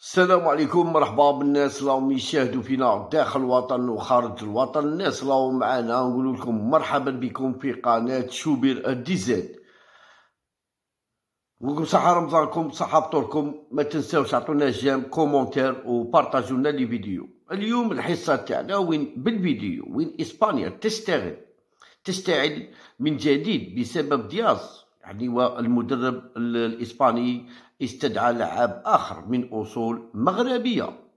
السلام عليكم مرحبا بالناس راهم يشاهدوا فينا داخل الوطن وخارج الوطن الناس راهم معانا نقول لكم مرحبا بكم في قناه شوبير الديزاد نقولكم صحة رمضانكم صحة فطوركم ما تنساوش عطونا جام كومونتير وبارطاجوا لنا لي فيديو اليوم الحصة تاعنا وين بالفيديو وين اسبانيا تستغل تستعد من جديد بسبب دياز يعني والمدرب الإسباني استدعى لعاب آخر من أصول مغربية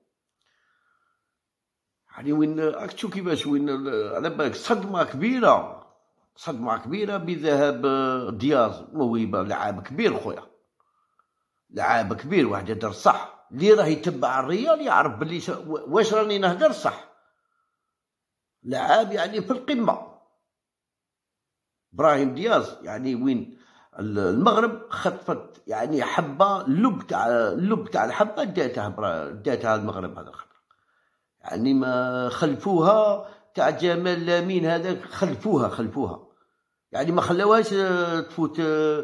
يعني وين أكتشو كيفاش وين على بالك صدمة كبيرة صدمة كبيرة بذهاب دياز موهبة لعاب كبير خويا لعاب كبير واحد يهدر صح اللي راه يتبع الريال يعرف بلي واش راني نهدر صح لعاب يعني في القمة ابراهيم دياز يعني وين المغرب خطفت يعني حبه اللب تاع اللب تاع الحبه داتها داتها المغرب هذا الخبر يعني ما خلفوها تاع جمال لامين هذاك خلفوها خلفوها يعني ما خلاوهاش آه، تفوت آه،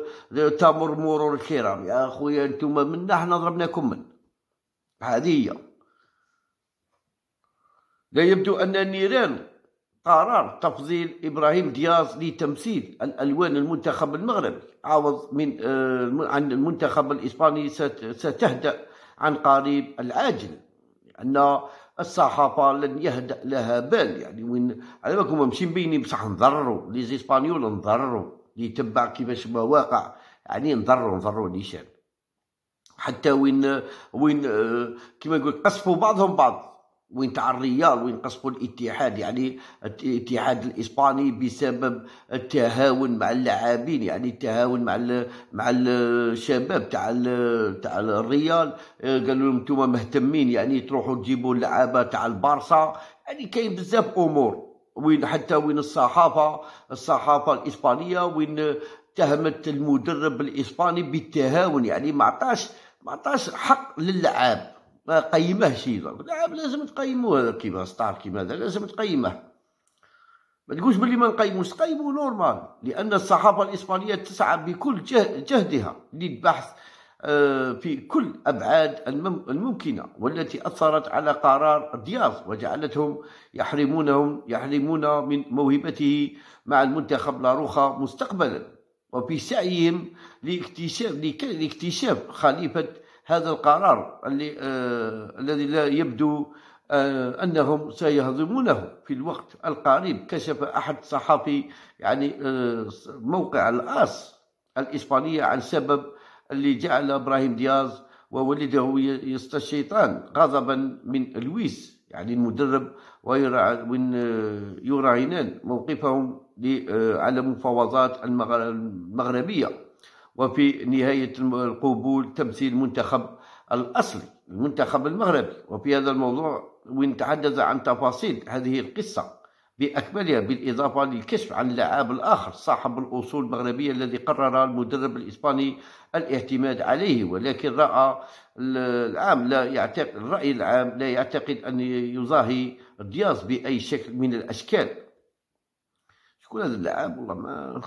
تمر مرور الكرام يا خويا انتم منا حنا ضربناكم من هذه هي لا يبدو ان النيران قرار تفضيل ابراهيم دياز لتمثيل الالوان المنتخب المغربي عوض من آه، عن المنتخب الاسباني ستهدا عن قريب العاجل ان الصحافه لن يهدا لها بال يعني وين على بالكم ماشي مبينين بصح نضروا لي زيسبانيول نضروا اللي كيفاش ما واقع يعني نضروا نضروا نيشان حتى وين وين آه، كيما يقول قصفوا بعضهم بعض وين تاع الريال وين قصفوا الاتحاد يعني الاتحاد الاسباني بسبب التهاون مع اللاعبين يعني التهاون مع الـ مع الشباب تاع تاع الريال آه، قالوا لهم نتوما مهتمين يعني تروحوا تجيبوا اللعابه تاع البارسا يعني كاين بزاف امور وين حتى وين الصحافه الصحافه الاسبانيه وين اتهمت المدرب الاسباني بالتهاون يعني ما عطاش ما عطاش حق للعاب ما قيمهش نعم لازم تقيموه هذا كيما ستار كيما هذا لازم تقيمه ما تقولش بلي ما نقيموش قيموا نورمال لان الصحافه الاسبانيه تسعى بكل جهدها للبحث آه، في كل ابعاد الممكنه والتي اثرت على قرار دياز وجعلتهم يحرمونهم يحرمون من موهبته مع المنتخب لاروخا مستقبلا وفي سعيهم لاكتشاف لاكتشاف خليفه هذا القرار اللي آه الذي لا يبدو آه انهم سيهضمونه في الوقت القريب كشف احد صحفي يعني آه موقع الاس الاسبانيه عن سبب اللي جعل ابراهيم دياز ووالده يستشيطان الشيطان غضبا من لويس يعني المدرب ويراعيان آه، موقفهم آه، على مفاوضات المغربيه وفي نهاية القبول تمثيل منتخب الأصلي المنتخب المغربي وفي هذا الموضوع وين تحدث عن تفاصيل هذه القصة بأكملها بالإضافة للكشف عن اللاعب الآخر صاحب الأصول المغربية الذي قرر المدرب الإسباني الاعتماد عليه ولكن رأى العام لا يعتقد الرأي العام لا يعتقد أن يضاهي دياز بأي شكل من الأشكال شكون هذا اللاعب والله ما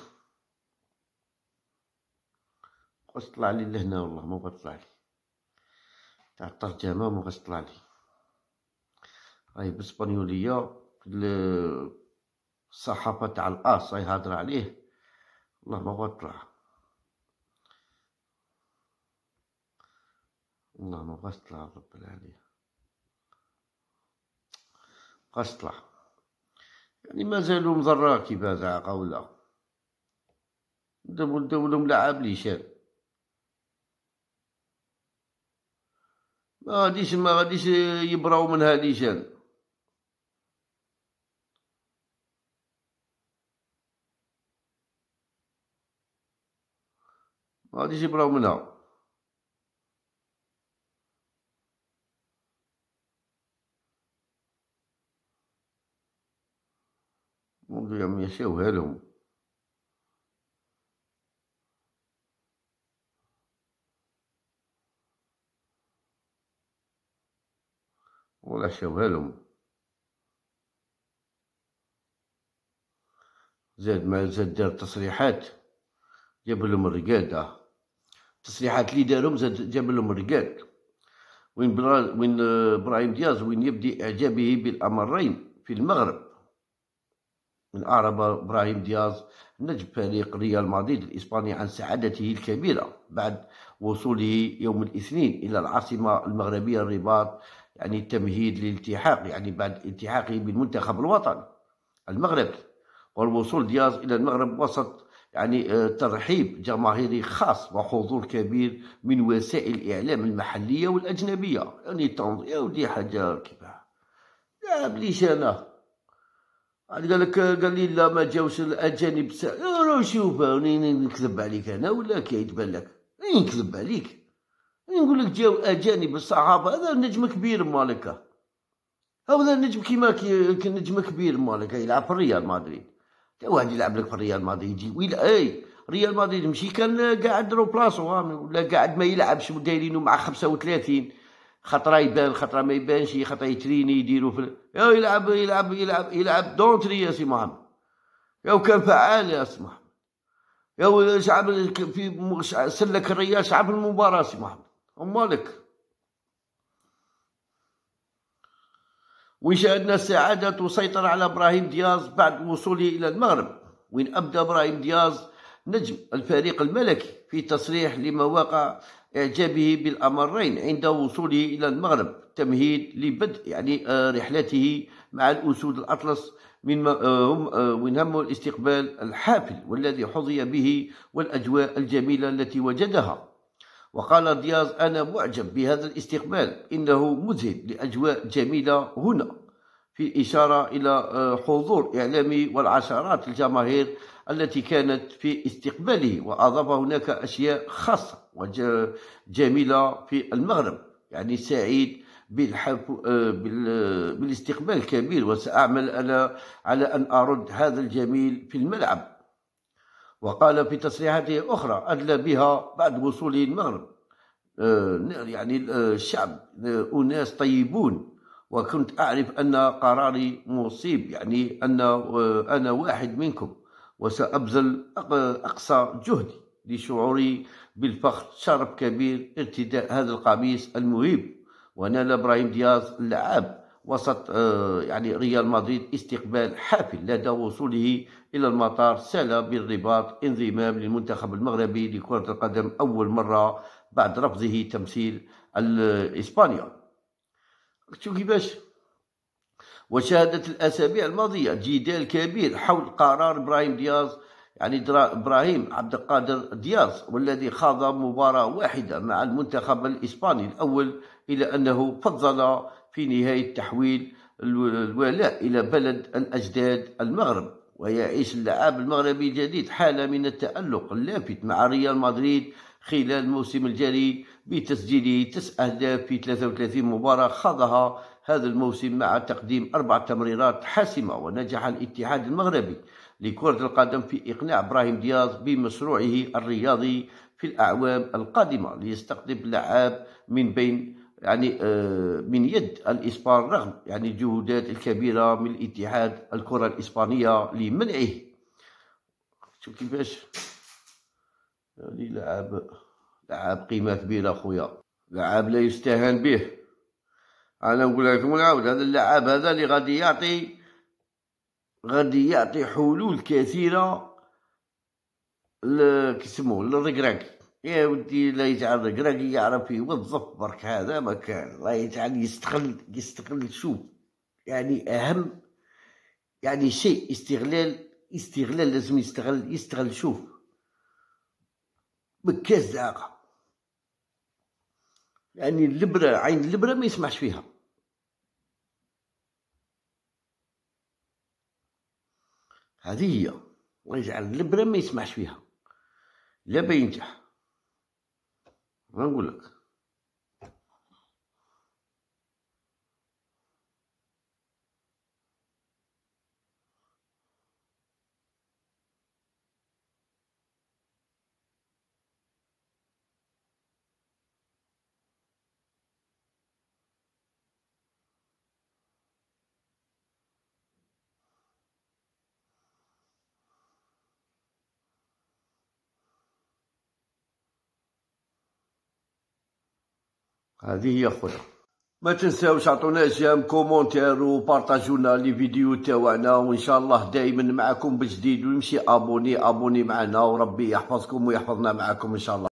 بغاش تطلع لي لهنا والله ما بغات تطلع لي تاع الترجمه ما بغاش تطلع لي هاي بالاسبانيوليه الصحافه تاع الاس هاي هضر عليه والله ما بغات تطلع والله ما بغاش تطلع رب العالمين بغاش تطلع يعني مازالو مضرا كيف هذا ولا دابو الدولة ملعب لي شاد ما غاديش ما غاديش يبراو من هاد انا ما غاديش يبراو منها ممكن يعملوا شي شاوها ولا شوها لهم زاد ما زاد دار تصريحات جاب لهم الرقاد آه. تصريحات اللي دارهم زاد جاب لهم الرقاد وين برا وين ابراهيم دياز وين يبدي اعجابه بالامرين في المغرب من أعرب إبراهيم دياز نجم فريق ريال مدريد الإسباني عن سعادته الكبيرة بعد وصوله يوم الاثنين إلى العاصمة المغربية الرباط يعني التمهيد للالتحاق يعني بعد التحاقه بالمنتخب الوطني المغرب والوصول دياز الى المغرب وسط يعني آه، ترحيب جماهيري خاص وحضور كبير من وسائل الاعلام المحليه والاجنبيه يعني يا ودي حاجه كيف لا بليش انا قال لك قال لي لا ما جاوش الاجانب شوف نكذب عليك انا ولا كيتبان لك نكذب عليك نقول لك جاو اجانب الصحافه هذا نجم كبير مالكا هذا نجم كيما كي نجم كبير مالكا يلعب في ريال مدريد تا واحد يلعب لك في ريال مدريد يجي ويلا اي ريال مدريد مشي كان قاعد رو بلاصو ولا قاعد ما يلعبش ودايرينو مع 35 خطره يبان خطره ما يبانش خطره يتريني يديرو في يلعب يلعب يلعب يلعب, يلعب دونتري يا سي محمد يا كان فعال يا سي محمد يا شعب في سلك الريال شعب المباراه سي محمد أمالك وشأن السعادة تسيطر على إبراهيم دياز بعد وصوله إلى المغرب وين أبدى إبراهيم دياز نجم الفريق الملكي في تصريح لمواقع إعجابه بالأمرين عند وصوله إلى المغرب تمهيد لبدء يعني آه، رحلته مع الأسود الأطلس من آه، هم آه، من هم الاستقبال الحافل والذي حظي به والأجواء الجميلة التي وجدها وقال دياز أنا معجب بهذا الاستقبال إنه مذهل لأجواء جميلة هنا في إشارة إلى آه، حضور إعلامي والعشرات الجماهير التي كانت في استقباله وأضاف هناك أشياء خاصة وجميلة في المغرب يعني سعيد آه، بالاستقبال الكبير وسأعمل أنا على أن أرد هذا الجميل في الملعب وقال في تصريحاته أخرى أدلى بها بعد وصوله المغرب آه، يعني الشعب آه، آه، أناس طيبون وكنت أعرف أن قراري مصيب يعني أن أنا واحد منكم وسأبذل أقصى جهدي لشعوري بالفخر شرف كبير ارتداء هذا القميص المهيب ونال إبراهيم دياز اللعاب وسط آه، يعني ريال مدريد استقبال حافل لدى وصوله إلى المطار سال بالرباط انضمام للمنتخب المغربي لكرة القدم أول مرة بعد رفضه تمثيل إسبانيا شو كيفاش وشهدت الأسابيع الماضية جدال كبير حول قرار إبراهيم دياز يعني ابراهيم عبد القادر دياز والذي خاض مباراه واحده مع المنتخب الاسباني الاول الى انه فضل في نهايه تحويل الولاء الى بلد الاجداد المغرب ويعيش اللعاب المغربي الجديد حاله من التالق اللافت مع ريال مدريد خلال الموسم الجاري بتسجيل تسع اهداف في 33 مباراه خاضها هذا الموسم مع تقديم اربع تمريرات حاسمه ونجح الاتحاد المغربي لكرة القدم في إقناع إبراهيم دياز بمشروعه الرياضي في الأعوام القادمة ليستقطب لعاب من بين يعني آه، من يد الإسبان رغم يعني الجهودات الكبيرة من الاتحاد الكرة الإسبانية لمنعه شوف كيفاش يعني لعاب لعاب قيمة كبيرة خويا لعاب لا يستهان به أنا نقول لكم نعاود هذا اللعاب هذا اللي غادي يعطي غادي يعطي حلول كثيره لكسمو للركراكي يا ودي لا يجعل الركراكي يعرف يوظف برك هذا ما كان الله يجعل يستغل يستغل شوف يعني اهم يعني شيء استغلال استغلال لازم يستغل يستغل شوف بكاس دعاقه يعني البره عين البره ما يسمعش فيها هذه هي ونجعل البلا ما يسمعش فيها لا بينجح نقول لك هذه هي خويا ما تنساوش عطونا جيم كومونتير وبارطاجونا لي فيديو تاعنا وان شاء الله دائما معكم بجديد ويمشي ابوني ابوني معنا وربي يحفظكم ويحفظنا معكم ان شاء الله